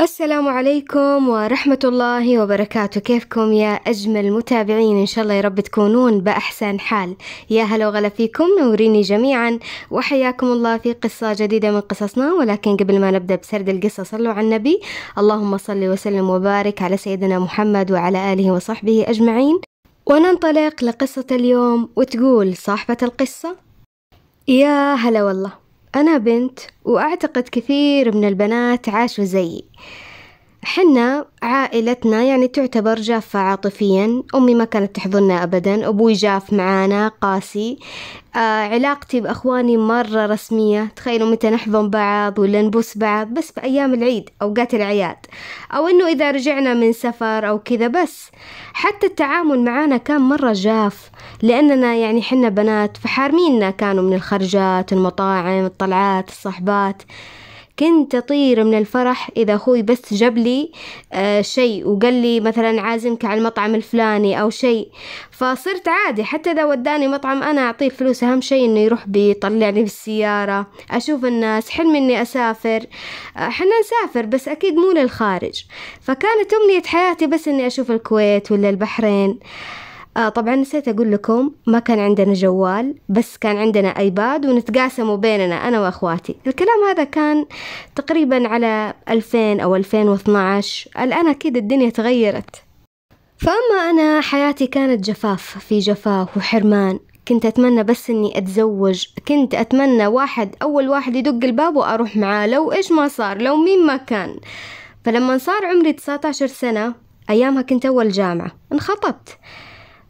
السلام عليكم ورحمة الله وبركاته كيفكم يا أجمل متابعين إن شاء الله يا رب تكونون بأحسن حال يا هلا وغلا فيكم نوريني جميعا وحياكم الله في قصة جديدة من قصصنا ولكن قبل ما نبدأ بسرد القصة صلوا على النبي اللهم صل وسلم وبارك على سيدنا محمد وعلى آله وصحبه أجمعين وننطلق لقصة اليوم وتقول صاحبة القصة يا هلا والله أنا بنت وأعتقد كثير من البنات عاشوا زيي حنا عائلتنا يعني تعتبر جافة عاطفيا أمي ما كانت تحضننا أبدا أبوي جاف معانا قاسي آه علاقتي بأخواني مرة رسمية تخيلوا متى نحضن بعض ولا نبوس بعض بس بأيام العيد أوقات الأعياد أو إنه إذا رجعنا من سفر أو كذا بس حتى التعامل معانا كان مرة جاف لأننا يعني حنا بنات فحارميننا كانوا من الخرجات المطاعم الطلعات الصحبات كنت أطير من الفرح إذا أخوي بس جاب لي آه شيء وقال لي مثلا عازمك على المطعم الفلاني أو شيء فصرت عادي حتى إذا وداني مطعم أنا أعطيه فلوس أهم شيء إنه يروح بيطلعني بالسيارة أشوف الناس حلمي إني أسافر آه، حنا نسافر بس أكيد مو للخارج فكانت أمنية حياتي بس إني أشوف الكويت ولا البحرين آه طبعا نسيت أقول لكم ما كان عندنا جوال بس كان عندنا أيباد ونتقاسموا بيننا أنا وأخواتي الكلام هذا كان تقريبا على 2000 أو 2012 الآن أكيد الدنيا تغيرت فأما أنا حياتي كانت جفاف في جفاف وحرمان كنت أتمنى بس إني أتزوج كنت أتمنى واحد أول واحد يدق الباب وأروح معاه لو إيش ما صار لو مين ما كان فلما صار عمري 19 سنة أيامها كنت أول جامعة انخطبت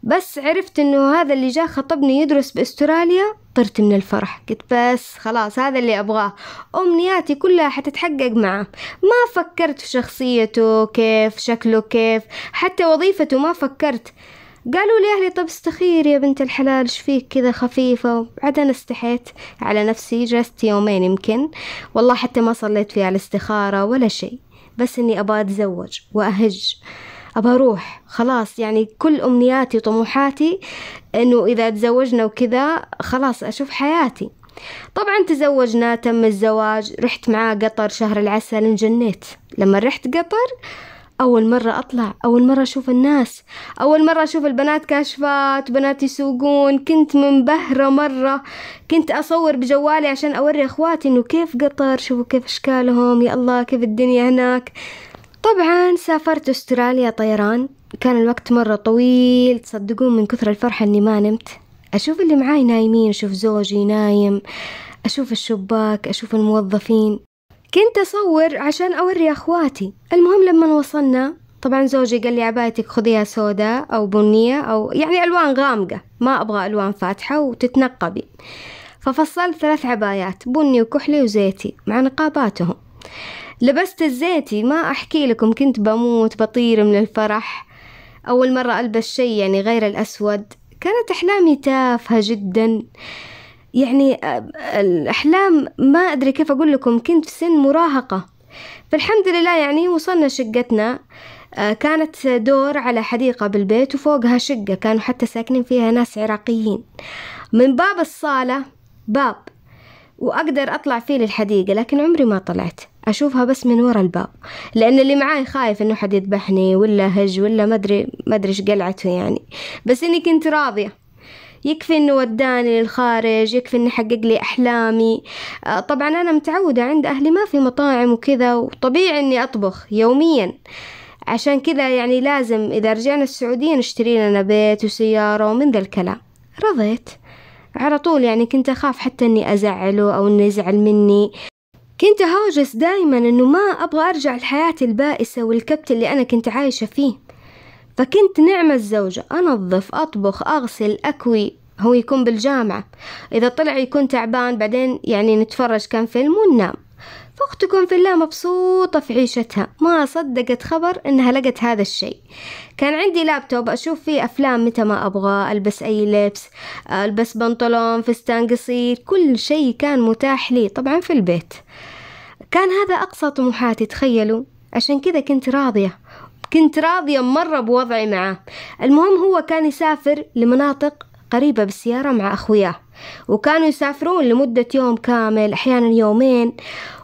بس عرفت انه هذا اللي جاء خطبني يدرس باستراليا طرت من الفرح قلت بس خلاص هذا اللي ابغاه امنياتي كلها حتتحقق معه ما فكرت في شخصيته كيف شكله كيف حتى وظيفته ما فكرت قالوا لي أهلي طب استخير يا بنت الحلال ايش فيك كذا خفيفة بعد أنا استحيت على نفسي جلست يومين يمكن والله حتى ما صليت فيها الاستخارة ولا شيء بس إني أبغى أتزوج وأهج أبى أروح خلاص يعني كل أمنياتي وطموحاتي إنه إذا تزوجنا وكذا خلاص أشوف حياتي طبعا تزوجنا تم الزواج رحت معاه قطر شهر العسل انجنيت لما رحت قطر أول مرة أطلع أول مرة أشوف الناس أول مرة أشوف البنات كاشفات بنات يسوقون كنت منبهرة مرة كنت أصور بجوالي عشان أوري أخواتي إنه كيف قطر شوفوا كيف أشكالهم يا الله كيف الدنيا هناك طبعا سافرت استراليا طيران كان الوقت مرة طويل تصدقون من كثر الفرحة اني ما نمت اشوف اللي معاي نايمين اشوف زوجي نايم اشوف الشباك اشوف الموظفين كنت اصور عشان اوري اخواتي المهم لما وصلنا طبعا زوجي قال لي عبايتك خذيها سوداء او بنية او يعني الوان غامقة ما ابغى الوان فاتحة وتتنقبي ففصلت ثلاث عبايات بني وكحلي وزيتي مع نقاباتهم لبست الزيتي ما أحكي لكم كنت بموت بطير من الفرح أول مرة ألبس شي يعني غير الأسود كانت أحلامي تافهة جدا يعني الأحلام ما أدري كيف أقول لكم كنت في سن مراهقة فالحمد لله يعني وصلنا شقتنا كانت دور على حديقة بالبيت وفوقها شقة كانوا حتى ساكنين فيها ناس عراقيين من باب الصالة باب وأقدر أطلع فيه للحديقة لكن عمري ما طلعت أشوفها بس من ورا الباب لأن اللي معاي خايف إنه حد يذبحني ولا هج ولا مدري مدري إيش قلعته يعني بس إني كنت راضية يكفي انه وداني للخارج يكفي انه حقق لي احلامي آه، طبعا انا متعودة عند اهلي ما في مطاعم وكذا وطبيعي اني اطبخ يوميا عشان كذا يعني لازم اذا رجعنا السعودية نشتري لنا بيت وسيارة ومن ذا الكلام رضيت على طول يعني كنت أخاف حتى أني أزعله أو أنه يزعل مني كنت هاجس دايما إنه ما أبغى أرجع لحياتي البائسة والكبت اللي أنا كنت عايشة فيه فكنت نعمة الزوجة أنظف أطبخ أغسل أكوي هو يكون بالجامعة إذا طلع يكون تعبان بعدين يعني نتفرج كم فيلم وننام فأختكم في الله مبسوطة في عيشتها ما صدقت خبر إنها لقت هذا الشيء كان عندي لابتوب أشوف فيه أفلام متى ما أبغى ألبس أي لبس ألبس بنطلون فستان قصير كل شيء كان متاح لي طبعا في البيت كان هذا أقصى طموحاتي تخيلوا عشان كذا كنت راضية كنت راضية مرة بوضعي معاه المهم هو كان يسافر لمناطق قريبة بالسيارة مع أخوياه وكانوا يسافرون لمدة يوم كامل أحيانا يومين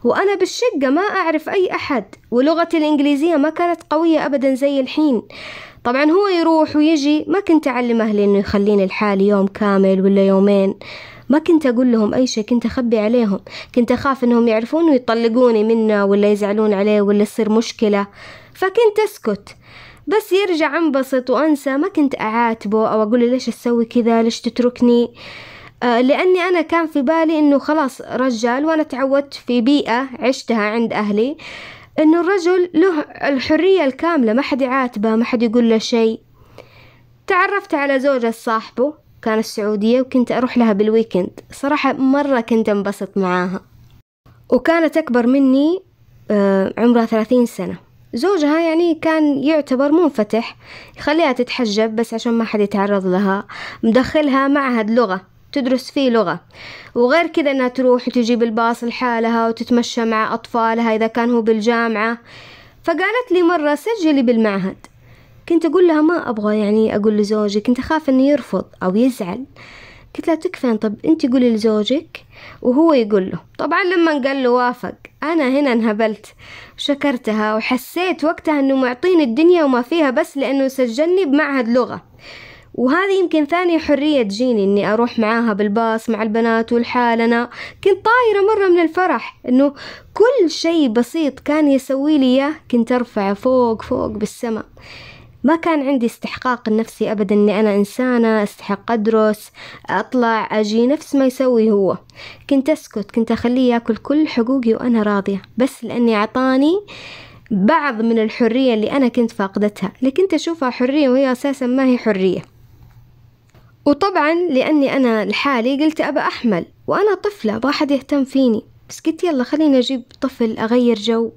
وأنا بالشقة ما أعرف أي أحد ولغتي الإنجليزية ما كانت قوية أبدا زي الحين طبعا هو يروح ويجي ما كنت أعلم أهلي إنه يخليني لحالي يوم كامل ولا يومين ما كنت أقول لهم أي شيء كنت أخبي عليهم كنت أخاف أنهم يعرفون ويطلقوني منه ولا يزعلون عليه ولا يصير مشكلة فكنت أسكت بس يرجع انبسط وأنسى ما كنت أعاتبه أو أقول ليش أسوي كذا ليش تتركني آه، لأني أنا كان في بالي أنه خلاص رجال وأنا تعودت في بيئة عشتها عند أهلي أنه الرجل له الحرية الكاملة ما حد يعاتبه ما حد يقول له شيء تعرفت على زوجة صاحبه كانت السعودية وكنت أروح لها بالويكند صراحة مرة كنت أنبسط معاها وكانت أكبر مني آه، عمرها ثلاثين سنة زوجها يعني كان يعتبر منفتح يخليها تتحجب بس عشان ما حد يتعرض لها مدخلها معهد لغة تدرس فيه لغة وغير كذا انها تروح وتجيب الباص لحالها وتتمشى مع اطفالها اذا كان هو بالجامعة فقالت لي مرة سجلي بالمعهد كنت أقول لها ما أبغى يعني أقول لزوجي كنت أخاف إنه يرفض أو يزعل قلت لها تكفين طب أنت قولي لزوجك وهو يقول له طبعا لما قال له وافق أنا هنا انهبلت شكرتها وحسيت وقتها أنه معطيني الدنيا وما فيها بس لأنه سجلني بمعهد لغة وهذه يمكن ثاني حرية تجيني إني أروح معاها بالباص مع البنات والحالنا كنت طايرة مرة من الفرح إنه كل شيء بسيط كان يسوي لي إياه كنت أرفعه فوق فوق بالسماء ما كان عندي استحقاق نفسي أبدا أني أنا إنسانة أستحق أدرس أطلع أجي نفس ما يسوي هو كنت أسكت كنت أخليه يأكل كل حقوقي وأنا راضية بس لأني أعطاني بعض من الحرية اللي أنا كنت فاقدتها اللي كنت أشوفها حرية وهي أساسا ما هي حرية وطبعا لأني أنا لحالي قلت أبى أحمل وأنا طفلة أبغى أحد يهتم فيني بس قلت يلا خليني أجيب طفل أغير جو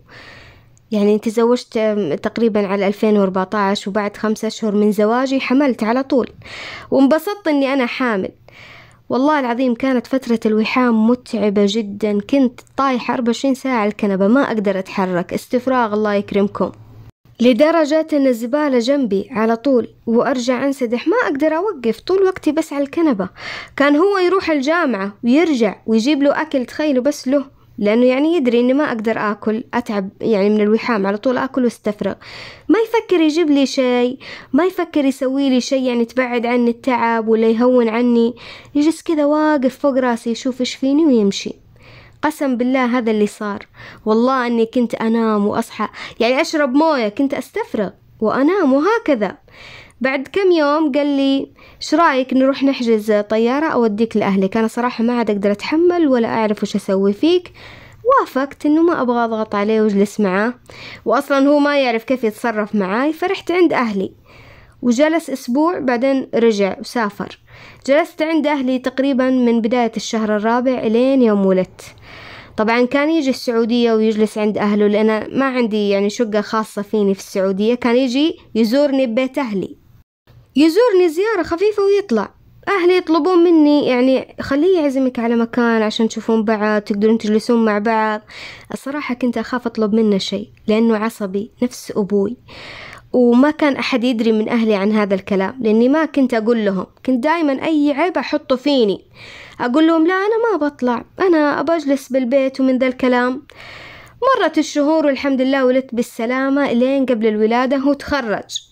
يعني تزوجت تقريبا على 2014 وبعد خمسة أشهر من زواجي حملت على طول وانبسطت أني أنا حامل والله العظيم كانت فترة الوحام متعبة جدا كنت طايحة 24 ساعة على الكنبة ما أقدر أتحرك استفراغ الله يكرمكم لدرجة أن الزبالة جنبي على طول وأرجع أنسدح ما أقدر أوقف طول وقتي بس على الكنبة كان هو يروح الجامعة ويرجع ويجيب له أكل تخيلوا بس له لأنه يعني يدري إني ما أقدر آكل أتعب يعني من الوحام على طول آكل واستفرغ ما يفكر يجيب لي شيء ما يفكر يسوي لي شيء يعني تبعد عني التعب ولا يهون عني يجلس كذا واقف فوق راسي يشوف إيش فيني ويمشي قسم بالله هذا اللي صار والله أني كنت أنام وأصحى يعني أشرب موية كنت أستفرغ وأنام وهكذا بعد كم يوم قال لي ايش رايك نروح نحجز طياره اوديك لاهلك انا صراحه ما عاد اقدر اتحمل ولا اعرف وش اسوي فيك وافقت انه ما ابغى اضغط عليه واجلس معاه واصلا هو ما يعرف كيف يتصرف معاي فرحت عند اهلي وجلس اسبوع بعدين رجع وسافر جلست عند اهلي تقريبا من بدايه الشهر الرابع الين يوم ولدت طبعا كان يجي السعودية ويجلس عند أهله لأن ما عندي يعني شقة خاصة فيني في السعودية كان يجي يزورني ببيت أهلي يزورني زيارة خفيفة ويطلع أهلي يطلبون مني يعني خليه يعزمك على مكان عشان تشوفون بعض تقدرون تجلسون مع بعض الصراحة كنت أخاف أطلب منه شيء لأنه عصبي نفس أبوي وما كان أحد يدري من أهلي عن هذا الكلام لأني ما كنت أقول لهم كنت دايما أي عيب أحطه فيني أقول لهم لا أنا ما بطلع أنا أجلس بالبيت ومن ذا الكلام مرت الشهور والحمد لله ولدت بالسلامة لين قبل الولادة وتخرج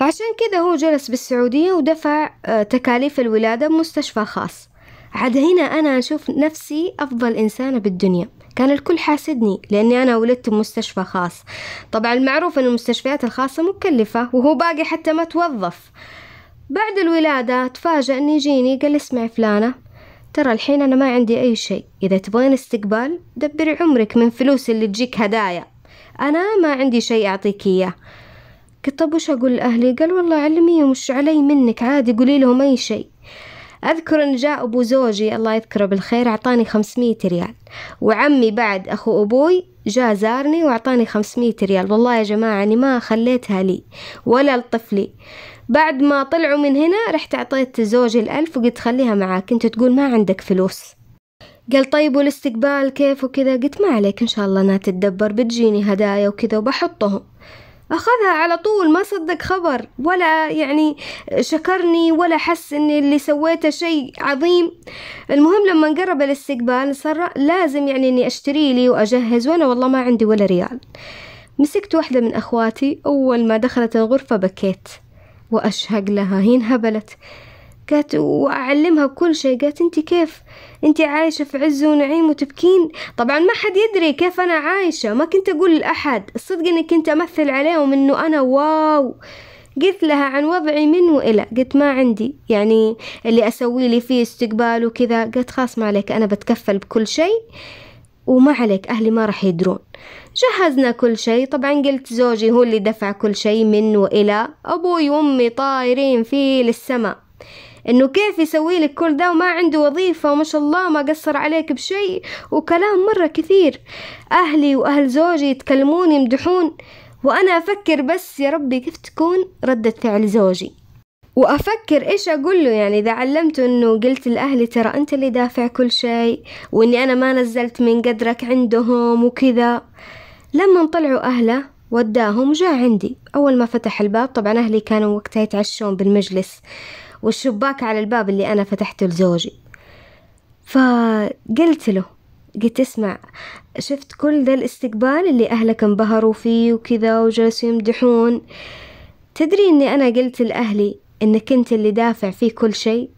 فعشان كذا هو جلس بالسعودية ودفع آه، تكاليف الولادة بمستشفى خاص عاد هنا أنا أشوف نفسي أفضل إنسانة بالدنيا كان الكل حاسدني لأني أنا ولدت بمستشفى خاص طبعا المعروف أن المستشفيات الخاصة مكلفة وهو باقي حتى ما توظف بعد الولادة تفاجأ أني يجيني قال اسمعي فلانة ترى الحين أنا ما عندي أي شيء إذا تبغين استقبال دبري عمرك من فلوس اللي تجيك هدايا أنا ما عندي شيء أعطيك إياه قلت طب وش أقول لأهلي قال والله علميهم وش علي منك عادي قولي لهم أي شيء أذكر أن جاء أبو زوجي الله يذكره بالخير أعطاني خمسمية ريال وعمي بعد أخو أبوي جاء زارني وأعطاني خمسمية ريال والله يا جماعة أني ما خليتها لي ولا لطفلي بعد ما طلعوا من هنا رحت أعطيت زوجي الألف وقلت خليها معاك أنت تقول ما عندك فلوس قال طيب والاستقبال كيف وكذا قلت ما عليك إن شاء الله أنها تتدبر بتجيني هدايا وكذا وبحطهم أخذها على طول ما صدق خبر ولا يعني شكرني ولا حس إن اللي سويته شيء عظيم المهم لما قرب الاستقبال صار لازم يعني إني أشتري لي وأجهز وأنا والله ما عندي ولا ريال مسكت واحدة من أخواتي أول ما دخلت الغرفة بكيت وأشهق لها هي انهبلت قالت وأعلمها كل شيء قالت أنت كيف انت عايشة في عز ونعيم وتبكين طبعا ما حد يدري كيف انا عايشة ما كنت اقول لأحد الصدق اني كنت امثل عليهم انه انا واو قلت لها عن وضعي من وإلى قلت ما عندي يعني اللي أسوي لي فيه استقبال وكذا قلت خلاص ما عليك أنا بتكفل بكل شيء وما عليك أهلي ما راح يدرون جهزنا كل شيء طبعا قلت زوجي هو اللي دفع كل شيء من وإلى أبوي وأمي طايرين فيه للسماء انه كيف يسوي لك كل ده وما عنده وظيفة وما شاء الله ما قصر عليك بشيء وكلام مرة كثير اهلي واهل زوجي يتكلمون يمدحون وانا افكر بس يا ربي كيف تكون ردة فعل زوجي وافكر ايش اقول له يعني اذا علمته انه قلت لاهلي ترى انت اللي دافع كل شيء واني انا ما نزلت من قدرك عندهم وكذا لما طلعوا اهله وداهم وجاء عندي أول ما فتح الباب طبعا أهلي كانوا وقتها يتعشون بالمجلس والشباك على الباب اللي أنا فتحته لزوجي فقلت له قلت اسمع شفت كل ذا الاستقبال اللي أهلك انبهروا فيه وكذا وجلسوا يمدحون تدري أني أنا قلت لأهلي أنك أنت اللي دافع فيه كل شيء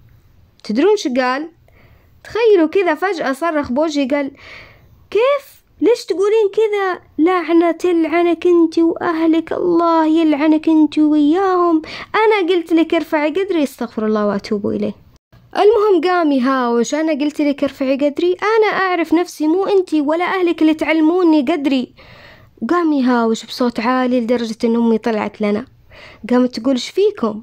تدرون شو قال تخيلوا كذا فجأة صرخ بوجهي قال كيف ليش تقولين كذا لعنة تلعنك انت واهلك الله يلعنك انت وياهم انا قلت لك ارفعي قدري استغفر الله واتوب اليه المهم قام يهاوش انا قلت لك ارفعي قدري انا اعرف نفسي مو انت ولا اهلك اللي تعلموني قدري قام يهاوش بصوت عالي لدرجة ان امي طلعت لنا قامت تقول ايش فيكم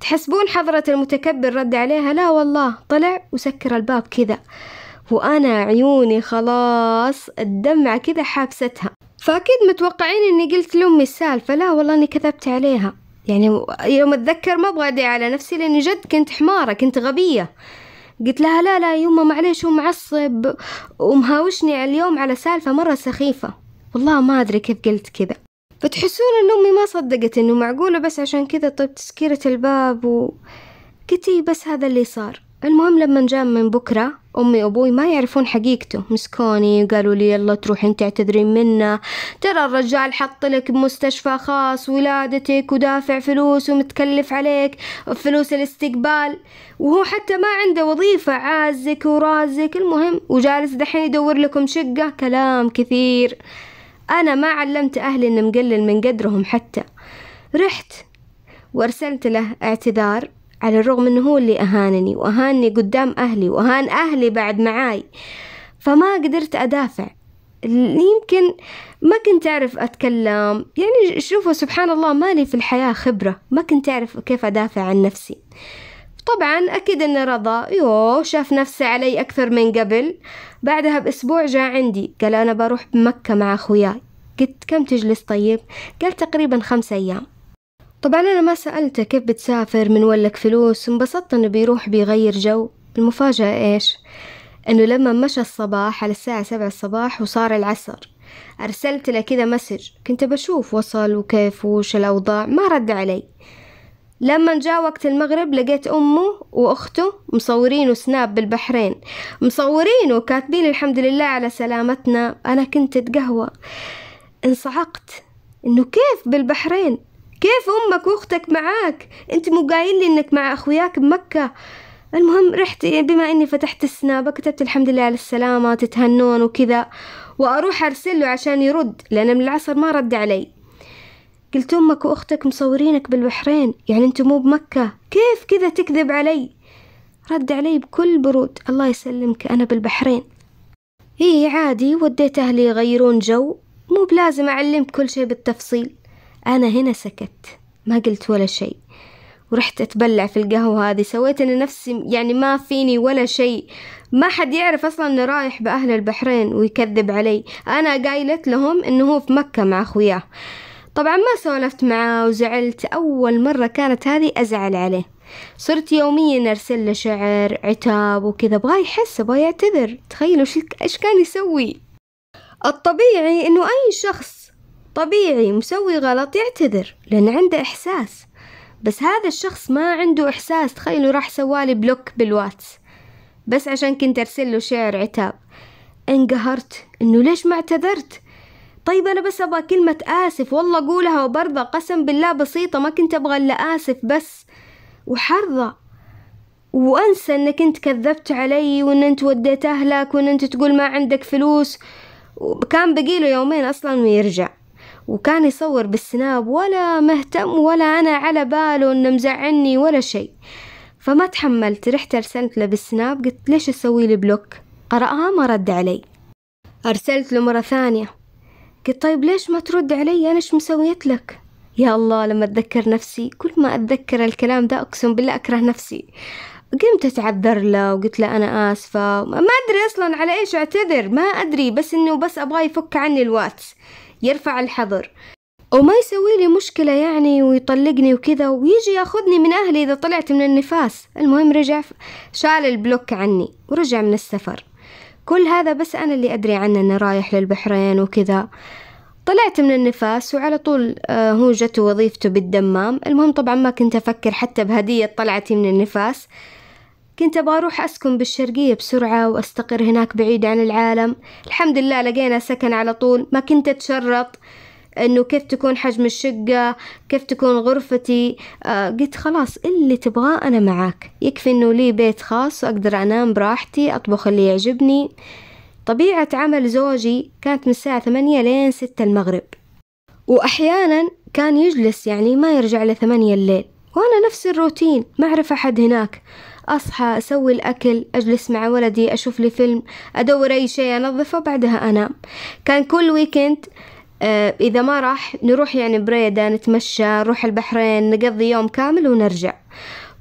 تحسبون حضرة المتكبر رد عليها لا والله طلع وسكر الباب كذا وأنا عيوني خلاص الدمعة كذا حابستها فأكيد متوقعين إني قلت لأمي السالفة لا والله إني كذبت عليها يعني يوم أتذكر ما أبغى أدعي على نفسي لأني جد كنت حمارة كنت غبية قلت لها لا لا يما معليش هو معصب ومهاوشني اليوم على سالفة مرة سخيفة والله ما أدري كيف قلت كذا فتحسون ان امي ما صدقت انه معقولة بس عشان كذا طيب تسكيرة الباب و قلت إيه بس هذا اللي صار المهم لما جاء من بكرة أمي وأبوي ما يعرفون حقيقته مسكوني قالوا لي يلا تروحين تعتذرين منا ترى الرجال حط لك بمستشفى خاص ولادتك ودافع فلوس ومتكلف عليك فلوس الاستقبال وهو حتى ما عنده وظيفة عازك ورازك المهم وجالس دحين يدور لكم شقة كلام كثير أنا ما علمت أهلي إن مقلل من قدرهم حتى رحت وأرسلت له اعتذار على الرغم أنه هو اللي أهانني وأهانني قدام أهلي وأهان أهلي بعد معاي فما قدرت أدافع يمكن ما كنت أعرف أتكلم يعني شوفوا سبحان الله مالي في الحياة خبرة ما كنت أعرف كيف أدافع عن نفسي طبعا أكيد أن رضا يوه شاف نفسه علي أكثر من قبل بعدها بأسبوع جاء عندي قال أنا بروح بمكة مع أخوياي قلت كم تجلس طيب قال تقريبا خمسة أيام طبعا أنا ما سألته كيف بتسافر من ولك فلوس انبسطت أنه بيروح بيغير جو المفاجأة إيش؟ أنه لما مشى الصباح على الساعة سبعة الصباح وصار العصر أرسلت له كذا مسج كنت بشوف وصل وكيف وش الأوضاع ما رد علي لما جاء وقت المغرب لقيت أمه وأخته مصورينه سناب بالبحرين مصورينه وكاتبين الحمد لله على سلامتنا أنا كنت أتقهوى انصعقت إنه كيف بالبحرين كيف أمك وأختك معاك؟ أنت مو قايل لي إنك مع أخوياك بمكة المهم رحت يعني بما إني فتحت السناب كتبت الحمد لله على السلامة تتهنون وكذا وأروح أرسل له عشان يرد لأن من العصر ما رد علي قلت أمك وأختك مصورينك بالبحرين يعني أنتوا مو بمكة كيف كذا تكذب علي رد علي بكل برود الله يسلمك أنا بالبحرين إي عادي وديت أهلي يغيرون جو مو بلازم أعلمك كل شي بالتفصيل أنا هنا سكت ما قلت ولا شيء ورحت أتبلع في القهوة هذه سويت أنا نفسي يعني ما فيني ولا شيء ما حد يعرف أصلا أني رايح بأهل البحرين ويكذب علي أنا قايلت لهم أنه هو في مكة مع أخوياه طبعا ما سولفت معاه وزعلت أول مرة كانت هذه أزعل عليه صرت يوميا أرسل له شعر عتاب وكذا أبغاه يحس أبغاه يعتذر تخيلوا إيش كان يسوي الطبيعي أنه أي شخص طبيعي مسوي غلط يعتذر لأن عنده إحساس بس هذا الشخص ما عنده إحساس تخيلوا راح سوالي بلوك بالواتس بس عشان كنت أرسل له شعر عتاب انقهرت إنه ليش ما اعتذرت طيب أنا بس أبغى كلمة آسف والله قولها وبرضى قسم بالله بسيطة ما كنت أبغى إلا آسف بس وحرضى وأنسى إنك أنت كذبت علي وإن أنت وديت أهلك وإن أنت تقول ما عندك فلوس وكان بقيله يومين أصلا ويرجع وكان يصور بالسناب ولا مهتم ولا أنا على باله إنه مزعلني ولا شيء فما تحملت رحت أرسلت له بالسناب قلت ليش أسوي لي بلوك قرأها ما رد علي أرسلت له مرة ثانية قلت طيب ليش ما ترد علي أنا إيش مسويت لك يا الله لما أتذكر نفسي كل ما أتذكر الكلام ده أقسم بالله أكره نفسي قمت أتعذر له وقلت له أنا آسفة ما أدري أصلا على إيش أعتذر ما أدري بس إنه بس أبغاه يفك عني الواتس يرفع الحظر وما يسوي لي مشكلة يعني ويطلقني وكذا ويجي ياخذني من أهلي إذا طلعت من النفاس المهم رجع شال البلوك عني ورجع من السفر كل هذا بس أنا اللي أدري عنه أنه رايح للبحرين وكذا طلعت من النفاس وعلى طول آه، هو جته وظيفته بالدمام المهم طبعا ما كنت أفكر حتى بهدية طلعتي من النفاس كنت بروح أسكن بالشرقية بسرعة وأستقر هناك بعيد عن العالم الحمد لله لقينا سكن على طول ما كنت أتشرط انه كيف تكون حجم الشقة كيف تكون غرفتي آه قلت خلاص اللي تبغاه انا معاك يكفي انه لي بيت خاص واقدر انام براحتي اطبخ اللي يعجبني طبيعة عمل زوجي كانت من الساعة ثمانية لين ستة المغرب وأحيانا كان يجلس يعني ما يرجع لثمانية الليل وأنا نفس الروتين ما أعرف أحد هناك أصحى أسوي الأكل أجلس مع ولدي أشوف لي فيلم أدور أي شيء أنظفه بعدها أنام كان كل ويكند آه، إذا ما راح نروح يعني بريدة نتمشى نروح البحرين نقضي يوم كامل ونرجع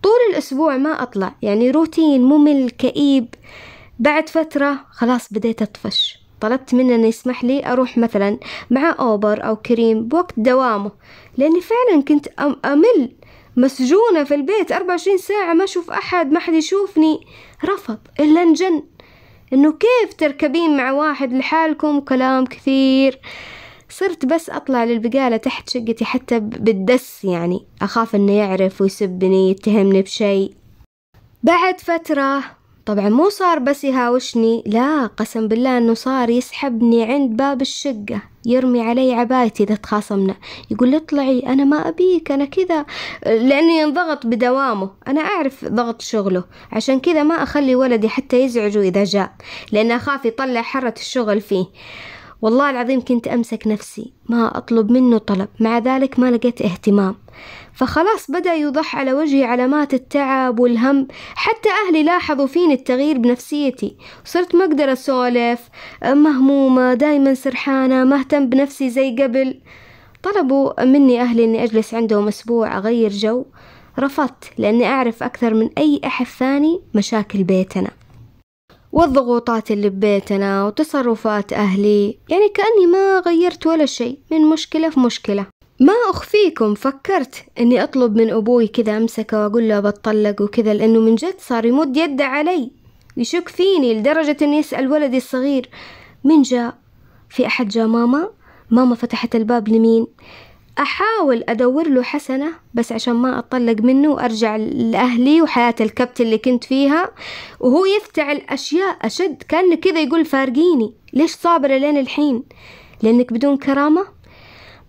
طول الأسبوع ما أطلع يعني روتين ممل كئيب بعد فترة خلاص بديت أطفش طلبت منه أنه يسمح لي أروح مثلا مع أوبر أو كريم بوقت دوامه لأني فعلا كنت أمل مسجونة في البيت 24 ساعة ما أشوف أحد ما حد يشوفني رفض إلا انجن إنه كيف تركبين مع واحد لحالكم كلام كثير صرت بس أطلع للبقالة تحت شقتي حتى بالدس يعني أخاف إنه يعرف ويسبني يتهمني بشيء بعد فترة طبعا مو صار بس يهاوشني لا قسم بالله انه صار يسحبني عند باب الشقة يرمي علي عبايتي اذا تخاصمنا يقول اطلعي انا ما ابيك انا كذا لانه ينضغط بدوامه انا اعرف ضغط شغله عشان كذا ما اخلي ولدي حتى يزعجه اذا جاء لان اخاف يطلع حرة الشغل فيه والله العظيم كنت امسك نفسي ما اطلب منه طلب مع ذلك ما لقيت اهتمام فخلاص بدأ يوضح على وجهي علامات التعب والهم حتى أهلي لاحظوا فيني التغيير بنفسيتي صرت ما أقدر أسولف مهمومة دايما سرحانة ما أهتم بنفسي زي قبل طلبوا مني أهلي أني أجلس عندهم أسبوع أغير جو رفضت لأني أعرف أكثر من أي أحد ثاني مشاكل بيتنا والضغوطات اللي ببيتنا وتصرفات أهلي يعني كأني ما غيرت ولا شيء من مشكلة في مشكلة ما أخفيكم فكرت أني أطلب من أبوي كذا أمسكه وأقول له بتطلق وكذا لأنه من جد صار يمد يده علي يشك فيني لدرجة أن يسأل ولدي الصغير مين جاء؟ في أحد جاء ماما؟ ماما فتحت الباب لمين؟ أحاول أدور له حسنة بس عشان ما أطلق منه وأرجع لأهلي وحياة الكبت اللي كنت فيها وهو يفتعل أشياء أشد كان كذا يقول فارقيني ليش صابرة لين الحين؟ لأنك بدون كرامة؟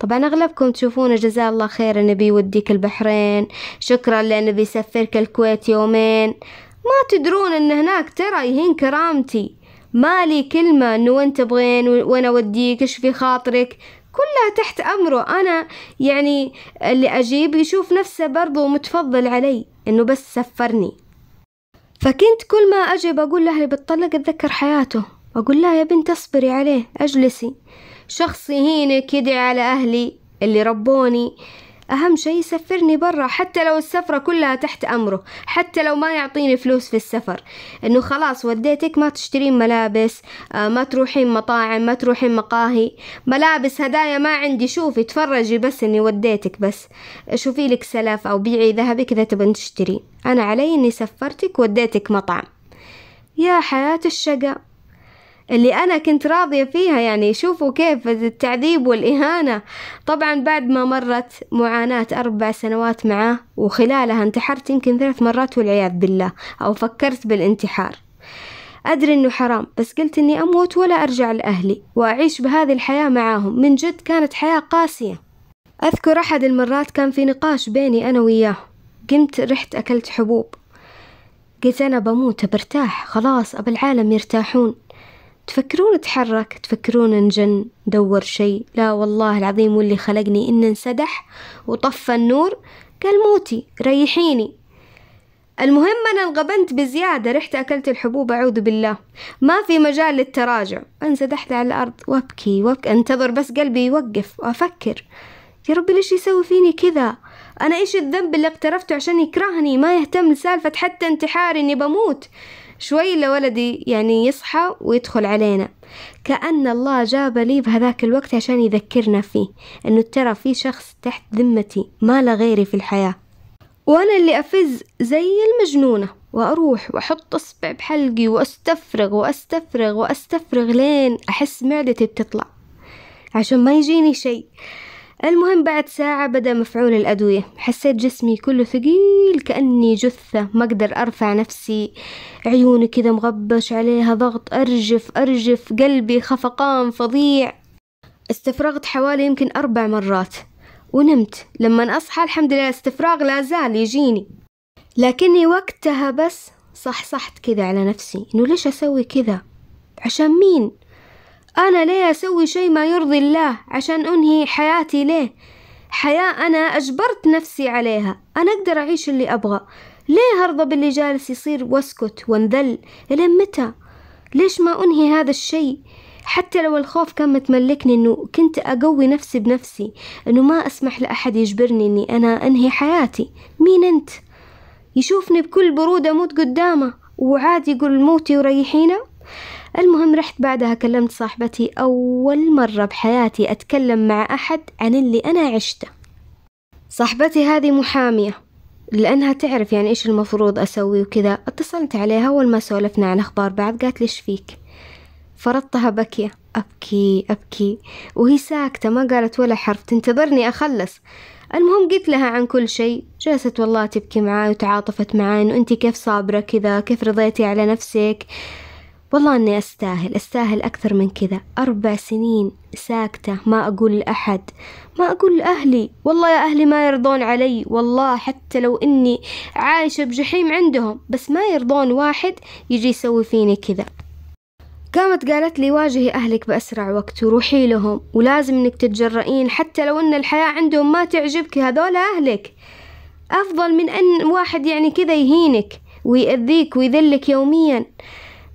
طبعا اغلبكم تشوفون جزاه الله خير انه يوديك البحرين شكرا لانه بيسفرك الكويت يومين ما تدرون ان هناك ترى يهين كرامتي مالي كلمة انه وين تبغين وين اوديك ايش في خاطرك كلها تحت أمره أنا يعني اللي أجيب يشوف نفسه برضو متفضل علي إنه بس سفرني فكنت كل ما أجي بقول لأهلي بتطلق أتذكر حياته أقول لها يا بنت اصبري عليه أجلسي شخص يهينك يدعي على أهلي اللي ربوني أهم شي يسفرني برا حتى لو السفرة كلها تحت أمره حتى لو ما يعطيني فلوس في السفر إنه خلاص وديتك ما تشترين ملابس آه ما تروحين مطاعم ما تروحين مقاهي ملابس هدايا ما عندي شوفي تفرجي بس إني وديتك بس شوفي لك سلف أو بيعي ذهبك إذا تبين تشتري أنا علي إني سفرتك وديتك مطعم يا حياة الشقا اللي أنا كنت راضية فيها يعني شوفوا كيف التعذيب والإهانة طبعا بعد ما مرت معاناة أربع سنوات معاه وخلالها انتحرت يمكن ثلاث مرات والعياذ بالله أو فكرت بالانتحار أدري أنه حرام بس قلت أني أموت ولا أرجع لأهلي وأعيش بهذه الحياة معاهم من جد كانت حياة قاسية أذكر أحد المرات كان في نقاش بيني أنا وياه قمت رحت أكلت حبوب قلت أنا بموت برتاح خلاص أبى العالم يرتاحون تفكرون أتحرك تفكرون أنجن دور شيء لا والله العظيم واللي خلقني إن انسدح وطفى النور قال موتي ريحيني المهم أنا انغبنت بزيادة رحت أكلت الحبوب أعوذ بالله ما في مجال للتراجع انسدحت على الأرض وأبكي وأبكي أنتظر بس قلبي يوقف وأفكر يا ربي ليش يسوي فيني كذا أنا إيش الذنب اللي اقترفته عشان يكرهني ما يهتم لسالفة حتى انتحاري إني بموت شوي إلا ولدي يعني يصحى ويدخل علينا كأن الله جاب لي بهذاك الوقت عشان يذكرنا فيه أنه ترى في شخص تحت ذمتي ما لا غيري في الحياة وأنا اللي أفز زي المجنونة وأروح وأحط إصبع بحلقي وأستفرغ وأستفرغ وأستفرغ لين أحس معدتي بتطلع عشان ما يجيني شيء المهم بعد ساعة بدأ مفعول الأدوية حسيت جسمي كله ثقيل كأني جثة ما أقدر أرفع نفسي عيوني كذا مغبش عليها ضغط أرجف أرجف قلبي خفقان فظيع استفرغت حوالي يمكن أربع مرات ونمت لما أصحى الحمد لله الاستفراغ لا زال يجيني لكني وقتها بس صحصحت كذا على نفسي إنه ليش أسوي كذا عشان مين أنا ليه أسوي شي ما يرضي الله عشان أنهي حياتي ليه حياة أنا أجبرت نفسي عليها أنا أقدر أعيش اللي أبغى ليه أرضى باللي جالس يصير واسكت وانذل إلى متى ليش ما أنهي هذا الشيء حتى لو الخوف كان متملكني أنه كنت أقوي نفسي بنفسي أنه ما أسمح لأحد يجبرني أني أنا أنهي حياتي مين أنت؟ يشوفني بكل برودة أموت قدامه وعادي يقول موتي وريحينا المهم رحت بعدها كلمت صاحبتي أول مرة بحياتي أتكلم مع أحد عن اللي أنا عشته صاحبتي هذه محامية لأنها تعرف يعني إيش المفروض أسوي وكذا اتصلت عليها أول ما سولفنا عن أخبار بعض قالت لي إيش فيك فرطتها بكية أبكي أبكي وهي ساكتة ما قالت ولا حرف تنتظرني أخلص المهم قلت لها عن كل شيء جلست والله تبكي معاي وتعاطفت معاي إنه أنت كيف صابرة كذا كيف رضيتي على نفسك والله أني أستاهل أستاهل أكثر من كذا أربع سنين ساكتة ما أقول لأحد ما أقول لأهلي والله يا أهلي ما يرضون علي والله حتى لو إني عايشة بجحيم عندهم بس ما يرضون واحد يجي يسوي فيني كذا قامت قالت لي واجهي أهلك بأسرع وقت وروحي لهم ولازم إنك تتجرئين حتى لو إن الحياة عندهم ما تعجبك هذول أهلك أفضل من أن واحد يعني كذا يهينك ويأذيك ويذلك يوميا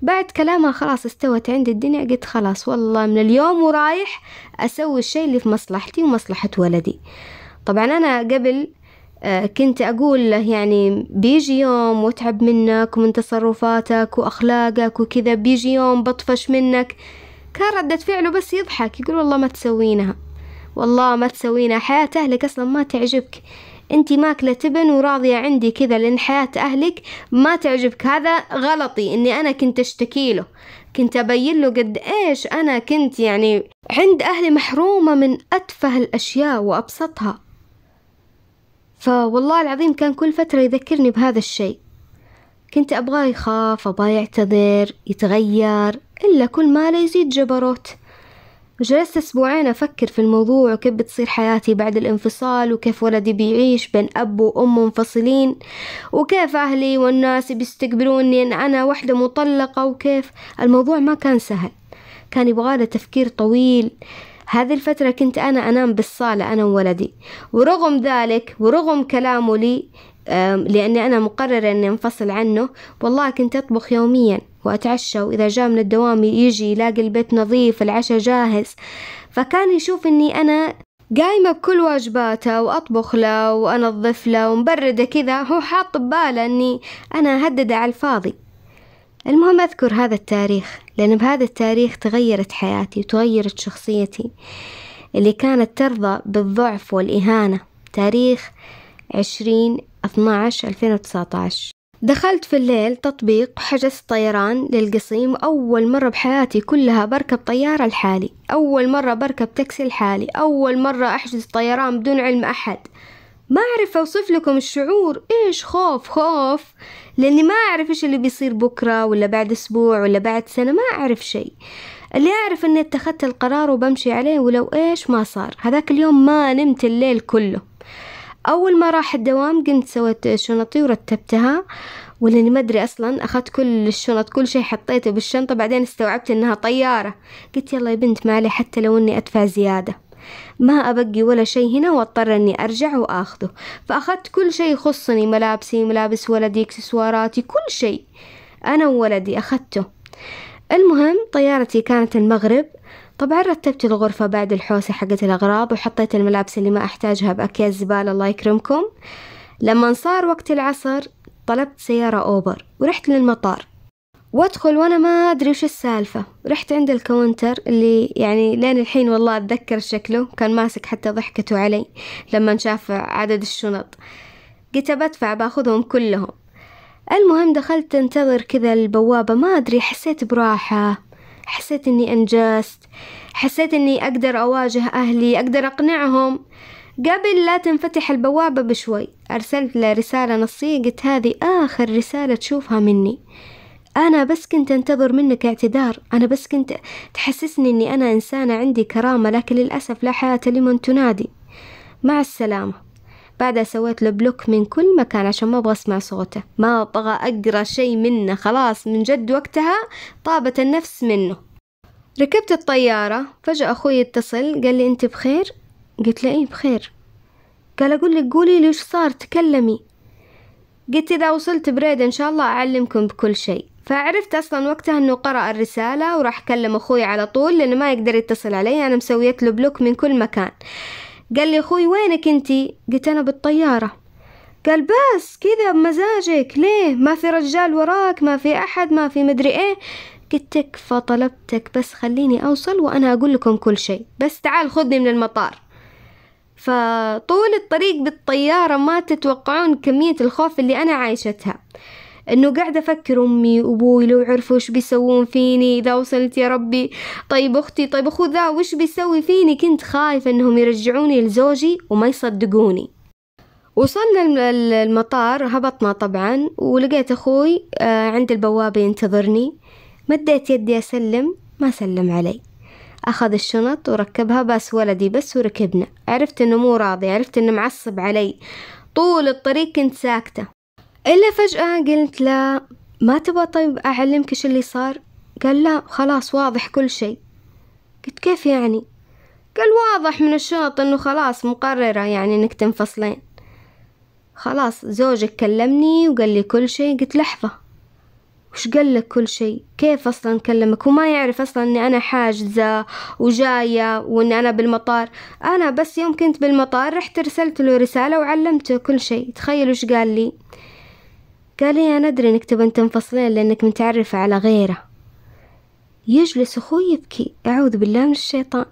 بعد كلامها خلاص استوت عند الدنيا قلت خلاص والله من اليوم ورايح أسوي الشيء اللي في مصلحتي ومصلحة ولدي طبعا أنا قبل آه، كنت أقول له يعني بيجي يوم وأتعب منك ومن تصرفاتك وأخلاقك وكذا بيجي يوم بطفش منك كان ردة فعله بس يضحك يقول والله ما تسوينها والله ما تسوينها حياة أهلك أصلا ما تعجبك انت ماكلة تبن وراضية عندي كذا لان حياة اهلك ما تعجبك هذا غلطي اني انا كنت اشتكي له كنت أبين له قد إيش أنا كنت يعني عند أهلي محرومة من أتفه الأشياء وأبسطها فوالله العظيم كان كل فترة يذكرني بهذا الشيء كنت أبغاه يخاف أبغاه يعتذر يتغير إلا كل ما لا يزيد جبروت وجلست أسبوعين أفكر في الموضوع وكيف بتصير حياتي بعد الانفصال وكيف ولدي بيعيش بين أب وأم منفصلين وكيف أهلي والناس بيستقبلوني أن أنا وحدة مطلقة وكيف الموضوع ما كان سهل كان يبغاله تفكير طويل هذه الفترة كنت أنا أنام بالصالة أنا وولدي ورغم ذلك ورغم كلامه لي لأني أنا مقررة أني أنفصل عنه والله كنت أطبخ يومياً وأتعشى وإذا جاء من الدوام يجي يلاقي البيت نظيف العشاء جاهز فكان يشوف إني أنا قايمة بكل واجباته وأطبخ له وأنظف له ومبردة كذا هو حاط بباله إني أنا هددة على الفاضي المهم أذكر هذا التاريخ لأن بهذا التاريخ تغيرت حياتي وتغيرت شخصيتي اللي كانت ترضى بالضعف والإهانة تاريخ عشرين 12 2019 دخلت في الليل تطبيق حجزت طيران للقصيم أول مرة بحياتي كلها بركب طيارة لحالي أول مرة بركب تاكسي لحالي أول مرة أحجز طيران بدون علم أحد ما أعرف أوصف لكم الشعور إيش خوف خوف لأني ما أعرف إيش اللي بيصير بكرة ولا بعد أسبوع ولا بعد سنة ما أعرف شيء اللي أعرف أني اتخذت القرار وبمشي عليه ولو إيش ما صار هذاك اليوم ما نمت الليل كله أول ما راح الدوام قمت سويت شنطي ورتبتها ولاني ما ادري اصلا اخذت كل الشنط كل شيء حطيته بالشنطه بعدين استوعبت انها طياره قلت يلا يا بنت ما علي حتى لو اني ادفع زياده ما أبقي ولا شيء هنا واضطر أني أرجع وآخذه فأخذت كل شيء يخصني ملابسي ملابس ولدي اكسسواراتي كل شيء أنا وولدي أخذته المهم طيارتي كانت المغرب طبعا رتبت الغرفة بعد الحوسة حقت الأغراض وحطيت الملابس اللي ما أحتاجها بأكياس زبالة الله يكرمكم لما صار وقت العصر طلبت سيارة أوبر ورحت للمطار وادخل وانا ما ادري وش السالفه رحت عند الكاونتر اللي يعني لين الحين والله اتذكر شكله كان ماسك حتى ضحكته علي لما شاف عدد الشنط قلت بدفع باخذهم كلهم المهم دخلت انتظر كذا البوابة ما أدري حسيت براحة حسيت اني انجزت حسيت اني اقدر اواجه اهلي اقدر اقنعهم قبل لا تنفتح البوابة بشوي أرسلت له رسالة نصية قلت هذه آخر رسالة تشوفها مني أنا بس كنت أنتظر منك اعتذار أنا بس كنت تحسسني أني أنا إنسانة عندي كرامة لكن للأسف لا حياة لمن تنادي مع السلامة بعدها سويت له بلوك من كل مكان عشان ما ابغى اسمع صوته ما ابغى اقرا شيء منه خلاص من جد وقتها طابت النفس منه ركبت الطيارة فجأة أخوي اتصل قال لي أنت بخير؟ قلت له إيه بخير قال أقول لك قولي لي وش صار تكلمي قلت إذا وصلت بريد إن شاء الله أعلمكم بكل شيء فعرفت أصلا وقتها أنه قرأ الرسالة وراح كلم أخوي على طول لأنه ما يقدر يتصل علي أنا مسويت له بلوك من كل مكان قال لي أخوي وينك أنتي قلت أنا بالطيارة قال بس كذا بمزاجك ليه ما في رجال وراك ما في أحد ما في مدري إيه قلت تكفى طلبتك بس خليني أوصل وأنا أقول لكم كل شيء بس تعال خذني من المطار فطول الطريق بالطيارة ما تتوقعون كمية الخوف اللي أنا عايشتها انه قاعده افكر امي وابوي لو عرفوا ايش بيسوون فيني اذا وصلت يا ربي طيب اختي طيب اخو ذا وش بيسوي فيني كنت خايفه انهم يرجعوني لزوجي وما يصدقوني وصلنا المطار هبطنا طبعا ولقيت اخوي آه، عند البوابه ينتظرني مديت يدي اسلم ما سلم علي أخذ الشنط وركبها بس ولدي بس وركبنا عرفت إنه مو راضي عرفت إنه معصب علي طول الطريق كنت ساكتة إلا فجأة قلت له ما تبغى طيب أعلمك إيش اللي صار قال لا خلاص واضح كل شيء قلت كيف يعني قال واضح من الشوط انه خلاص مقررة يعني انك تنفصلين خلاص زوجك كلمني وقال لي كل شيء قلت لحظة وش قال لك كل شيء كيف اصلا كلمك وما يعرف اصلا اني انا حاجزة وجاية وان انا بالمطار انا بس يوم كنت بالمطار رحت رسلت له رسالة وعلمته كل شيء تخيل وش قال لي قال لي أنا أدري إنك تبين تنفصلين لأنك متعرفة على غيره يجلس أخوي يبكي أعوذ بالله من الشيطان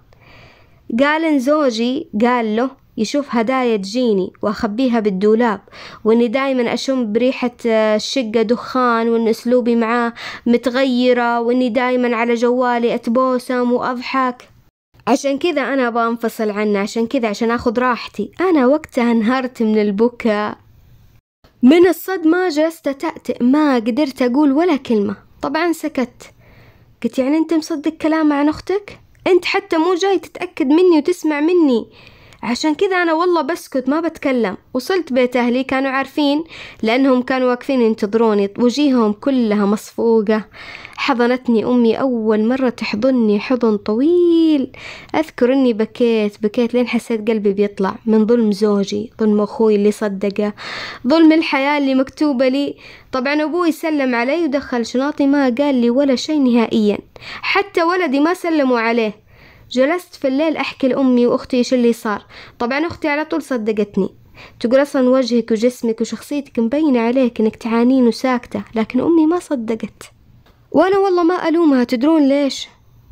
قال إن زوجي قال له يشوف هدايا تجيني وأخبيها بالدولاب وإني دايما أشم بريحة الشقة آه، دخان وإن أسلوبي معاه متغيرة وإني دايما على جوالي أتبوسم وأضحك عشان كذا أنا أبغى أنفصل عنه عشان كذا عشان أخذ راحتي أنا وقتها انهرت من البكاء من الصدمة جلست أتأتئ ما قدرت أقول ولا كلمة طبعا سكت قلت يعني أنت مصدق كلام عن أختك؟ أنت حتى مو جاي تتأكد مني وتسمع مني عشان كذا أنا والله بسكت ما بتكلم وصلت بيت أهلي كانوا عارفين لأنهم كانوا واقفين ينتظروني وجيههم كلها مصفوقة حضنتني أمي أول مرة تحضني حضن طويل أذكر أني بكيت بكيت لين حسيت قلبي بيطلع من ظلم زوجي ظلم أخوي اللي صدقه ظلم الحياة اللي مكتوبة لي طبعا أبوي سلم علي ودخل شناطي ما قال لي ولا شيء نهائيا حتى ولدي ما سلموا عليه جلست في الليل أحكي لأمي وأختي إيش اللي صار طبعا أختي على طول صدقتني تقول أصلا وجهك وجسمك وشخصيتك مبينة عليك إنك تعانين وساكتة لكن أمي ما صدقت وأنا والله ما ألومها تدرون ليش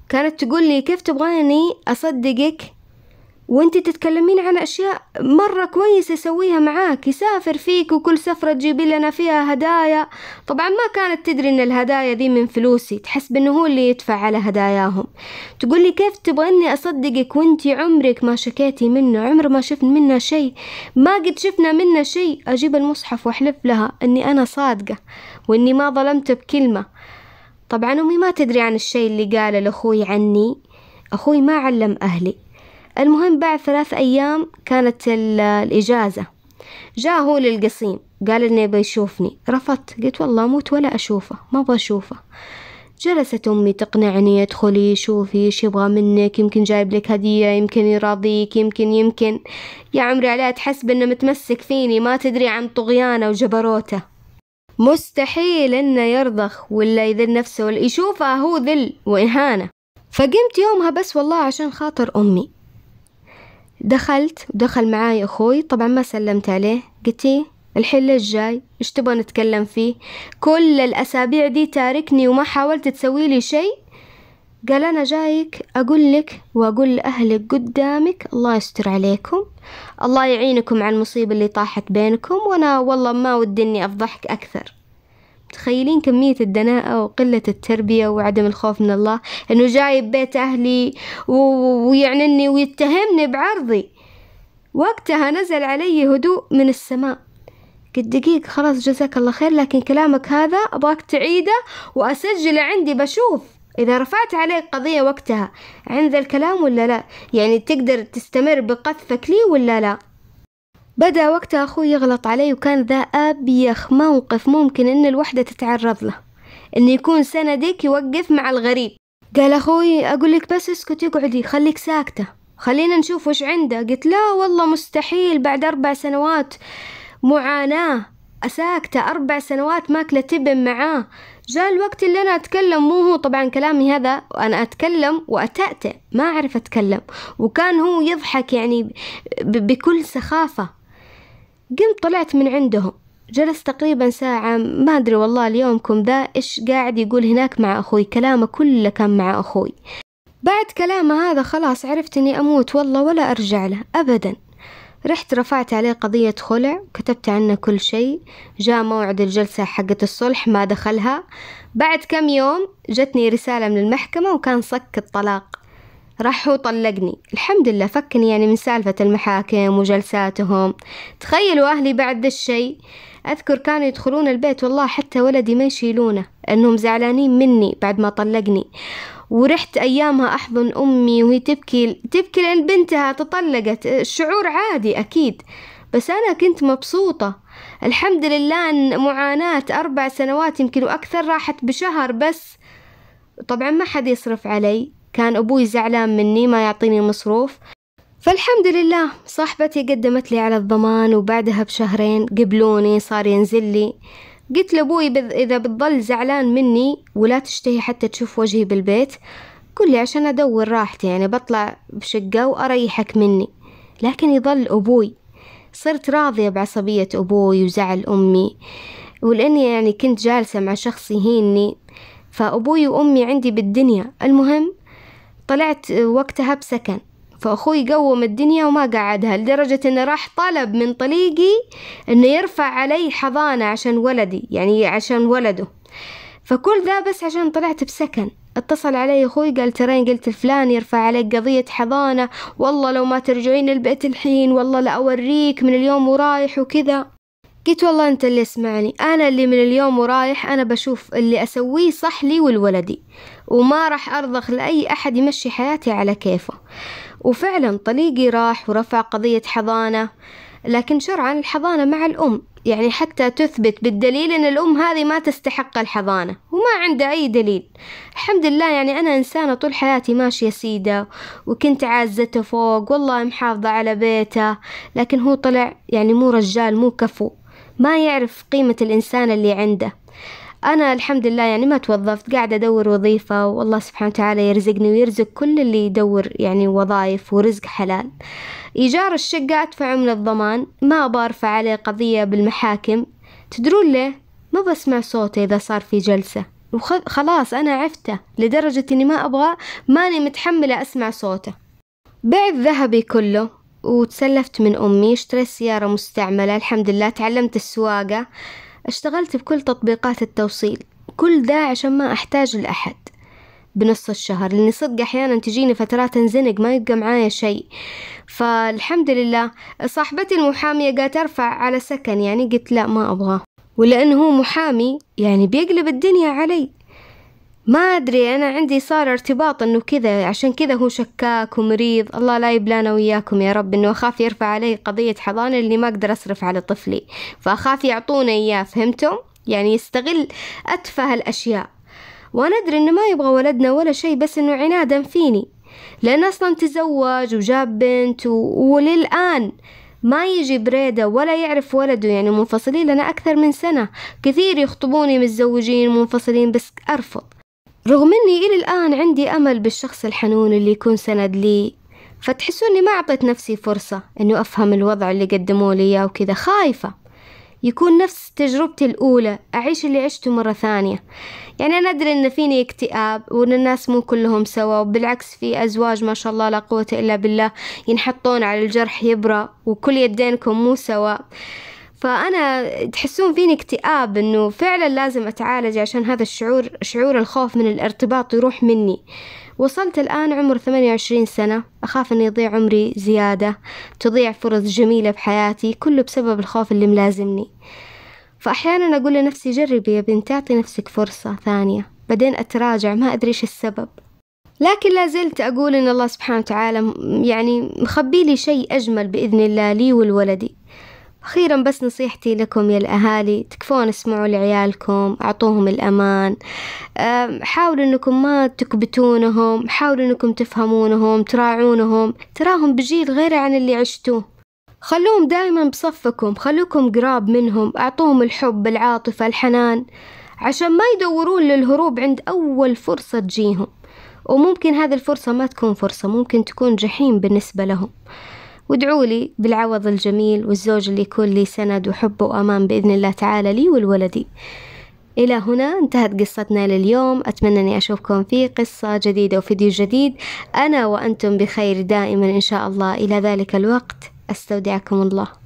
كانت تقول لي كيف تبغاني أصدقك وانت تتكلمين عن أشياء مرة كويسة يسويها معاك يسافر فيك وكل سفرة تجيبي لنا فيها هدايا طبعا ما كانت تدري ان الهدايا ذي من فلوسي تحس بانه هو اللي يدفع على هداياهم تقول لي كيف تبغيني أصدقك وانت عمرك ما شكيتي منه عمر ما شفنا منه شيء ما قد شفنا منه شيء أجيب المصحف وأحلف لها أني أنا صادقة وأني ما ظلمته بكلمة طبعا أمي ما تدري عن الشيء اللي قاله لأخوي عني أخوي ما علم أهلي المهم بعد ثلاث أيام كانت الإجازة جاء هو للقصيم قال إنه يبي يشوفني رفضت قلت والله أموت ولا أشوفه ما أبغى أشوفه جلست أمي تقنعني ادخلي شوفي إيش يبغى منك يمكن جايب لك هدية يمكن يراضيك يمكن يمكن يا عمري عليها تحس إنه متمسك فيني ما تدري عن طغيانه وجبروته مستحيل إنه يرضخ ولا يذل نفسه ولا يشوفها هو ذل وإهانة فقمت يومها بس والله عشان خاطر أمي دخلت ودخل معاي أخوي طبعا ما سلمت عليه قلت إيه، الحين ليش جاي ايش تبغى نتكلم فيه كل الأسابيع دي تاركني وما حاولت تسوي لي شيء قال أنا جايك أقول لك وأقول لأهلك قدامك الله يستر عليكم الله يعينكم على المصيبة اللي طاحت بينكم وأنا والله ما ودي أني أفضحك أكثر متخيلين كمية الدناءة وقلة التربية وعدم الخوف من الله أنه جايب بيت أهلي ويعنني ويتهمني بعرضي وقتها نزل علي هدوء من السماء قلت دقيق خلاص جزاك الله خير لكن كلامك هذا أبغاك تعيده وأسجله عندي بشوف إذا رفعت عليه قضية وقتها عند الكلام ولا لا يعني تقدر تستمر بقذفك لي ولا لا بدأ وقتها أخوي يغلط علي وكان ذا أبيخ موقف ممكن إن الوحدة تتعرض له إنه يكون سندك يوقف مع الغريب قال أخوي أقول لك بس اسكت اقعدي خليك ساكتة خلينا نشوف وش عنده قلت لا والله مستحيل بعد أربع سنوات معاناة أساكتة أربع سنوات ماكلة تبن معاه جاء الوقت اللي أنا أتكلم مو هو طبعا كلامي هذا وأنا أتكلم وأتأتأ ما أعرف أتكلم وكان هو يضحك يعني بكل سخافة قمت طلعت من عندهم جلست تقريبا ساعة ما أدري والله اليومكم ذا إيش قاعد يقول هناك مع أخوي كلامه كله كان مع أخوي بعد كلامه هذا خلاص عرفت إني أموت والله ولا أرجع له أبدا رحت رفعت عليه قضية خلع كتبت عنه كل شيء جاء موعد الجلسة حقة الصلح ما دخلها بعد كم يوم جتني رسالة من المحكمة وكان صك الطلاق راح هو طلقني الحمد لله فكني يعني من سالفة المحاكم وجلساتهم تخيلوا أهلي بعد ذا الشي أذكر كانوا يدخلون البيت والله حتى ولدي ما يشيلونه أنهم زعلانين مني بعد ما طلقني ورحت أيامها أحضن أمي وهي تبكي تبكي لأن بنتها تطلقت الشعور عادي أكيد بس أنا كنت مبسوطة الحمد لله أن معاناة أربع سنوات يمكن وأكثر راحت بشهر بس طبعا ما حد يصرف علي كان أبوي زعلان مني ما يعطيني مصروف فالحمد لله صاحبتي قدمت لي على الضمان وبعدها بشهرين قبلوني صار ينزل لي قلت لأبوي إذا بتضل زعلان مني ولا تشتهي حتى تشوف وجهي بالبيت كلي لي عشان أدور راحتي يعني بطلع بشقة وأريحك مني لكن يظل أبوي صرت راضية بعصبية أبوي وزعل أمي ولأني يعني كنت جالسة مع شخص يهيني فأبوي وأمي عندي بالدنيا المهم طلعت وقتها بسكن فأخوي قوم الدنيا وما قعدها لدرجة إنه راح طلب من طليقي إنه يرفع علي حضانة عشان ولدي يعني عشان ولده فكل ذا بس عشان طلعت بسكن اتصل علي اخوي قال ترين قلت الفلان يرفع عليك قضية حضانة والله لو ما ترجعين البيت الحين والله لا اوريك من اليوم ورايح وكذا قلت والله انت اللي اسمعني انا اللي من اليوم ورايح انا بشوف اللي اسويه صح لي ولولدي وما راح ارضخ لاي احد يمشي حياتي على كيفه وفعلا طليقي راح ورفع قضية حضانة لكن شرعا الحضانة مع الأم يعني حتى تثبت بالدليل أن الأم هذه ما تستحق الحضانة وما عندها أي دليل الحمد لله يعني أنا إنسانة طول حياتي ماشية سيدة وكنت عازته فوق والله محافظة على بيته لكن هو طلع يعني مو رجال مو كفو ما يعرف قيمة الإنسان اللي عنده أنا الحمد لله يعني ما توظفت قاعدة أدور وظيفة والله سبحانه وتعالى يرزقني ويرزق كل اللي يدور يعني وظائف ورزق حلال إيجار الشقة أدفع من الضمان ما بارفع عليه قضية بالمحاكم تدرون ليه؟ ما بسمع صوته إذا صار في جلسة وخلاص أنا عفته لدرجة أني ما أبغى ماني متحملة أسمع صوته بعت ذهبي كله وتسلفت من أمي اشتريت سيارة مستعملة الحمد لله تعلمت السواقة اشتغلت بكل تطبيقات التوصيل كل دا عشان ما أحتاج لأحد بنص الشهر لأني صدق أحيانا تجيني فترات انزنق ما يبقى معايا شيء فالحمد لله صاحبتي المحامية قالت أرفع على سكن يعني قلت لا ما أبغاه ولأنه هو محامي يعني بيقلب الدنيا علي ما أدري أنا عندي صار ارتباط أنه كذا عشان كذا هو شكاك ومريض الله لا يبلانا وياكم يا رب أنه أخاف يرفع علي قضية حضانة اللي ما أقدر أصرف على طفلي فأخاف يعطونا إياه فهمتم؟ يعني يستغل أتفه الأشياء وأنا أدري أنه ما يبغى ولدنا ولا شيء بس أنه عنادا فيني لأن أصلا تزوج وجاب بنت و... وللآن ما يجي بريدة ولا يعرف ولده يعني منفصلين لنا أكثر من سنة كثير يخطبوني متزوجين منفصلين بس أرفض رغم أني إلى الآن عندي أمل بالشخص الحنون اللي يكون سند لي فتحسوا أني ما أعطيت نفسي فرصة أنه أفهم الوضع اللي قدموا لي إياه وكذا خايفة يكون نفس تجربتي الأولى أعيش اللي عشته مرة ثانية يعني أنا أدري إن فيني اكتئاب وإن الناس مو كلهم سوا وبالعكس في أزواج ما شاء الله لا قوة إلا بالله ينحطون على الجرح يبرى وكل يدينكم مو سوا فأنا تحسون فيني اكتئاب إنه فعلا لازم أتعالج عشان هذا الشعور شعور الخوف من الارتباط يروح مني وصلت الآن عمر 28 سنة أخاف أن يضيع عمري زيادة تضيع فرص جميلة بحياتي كله بسبب الخوف اللي ملازمني فأحيانا أقول لنفسي جربي يا بنتي أعطي نفسك فرصة ثانية بعدين أتراجع ما أدري إيش السبب لكن لا زلت أقول إن الله سبحانه وتعالى يعني مخبي لي شيء أجمل بإذن الله لي ولولدي أخيرا بس نصيحتي لكم يا الأهالي تكفون اسمعوا لعيالكم أعطوهم الأمان حاولوا أنكم ما تكبتونهم حاولوا أنكم تفهمونهم تراعونهم تراهم بجيل غير عن اللي عشتوه خلوهم دائما بصفكم خلوكم قراب منهم أعطوهم الحب العاطفة الحنان عشان ما يدورون للهروب عند أول فرصة تجيهم وممكن هذه الفرصة ما تكون فرصة ممكن تكون جحيم بالنسبة لهم وادعوا لي بالعوض الجميل والزوج اللي يكون لي سند وحب وأمان بإذن الله تعالى لي ولولدي إلى هنا انتهت قصتنا لليوم أتمنى أني أشوفكم في قصة جديدة وفيديو جديد أنا وأنتم بخير دائما إن شاء الله إلى ذلك الوقت أستودعكم الله